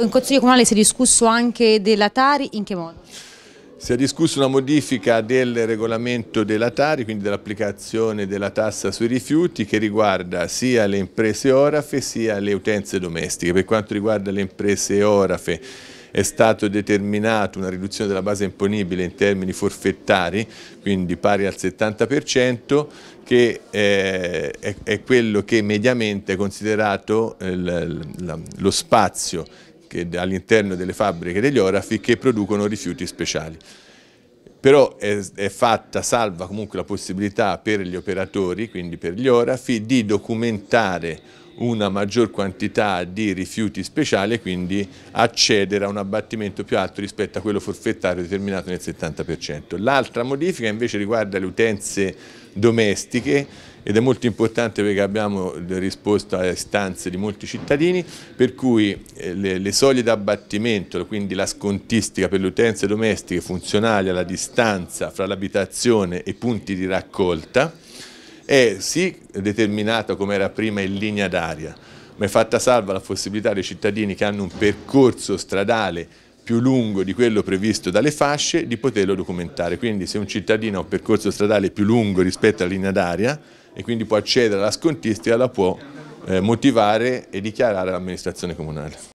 In Consiglio Comunale si è discusso anche della Tari, in che modo? Si è discusso una modifica del regolamento della Tari, quindi dell'applicazione della tassa sui rifiuti che riguarda sia le imprese orafe sia le utenze domestiche. Per quanto riguarda le imprese orafe è stata determinata una riduzione della base imponibile in termini forfettari, quindi pari al 70%, che eh, è quello che mediamente è considerato lo spazio all'interno delle fabbriche degli orafi che producono rifiuti speciali. Però è, è fatta salva comunque la possibilità per gli operatori, quindi per gli orafi, di documentare una maggior quantità di rifiuti speciali e quindi accedere a un abbattimento più alto rispetto a quello forfettario determinato nel 70%. L'altra modifica invece riguarda le utenze domestiche ed è molto importante perché abbiamo risposto a istanze di molti cittadini per cui eh, le, le soglie d'abbattimento, quindi la scontistica per le utenze domestiche funzionali alla distanza fra l'abitazione e i punti di raccolta è sì determinata come era prima in linea d'aria ma è fatta salva la possibilità dei cittadini che hanno un percorso stradale più lungo di quello previsto dalle fasce di poterlo documentare. Quindi se un cittadino ha un percorso stradale più lungo rispetto alla linea d'aria, e quindi può accedere alla scontistica, la può eh, motivare e dichiarare all'amministrazione comunale.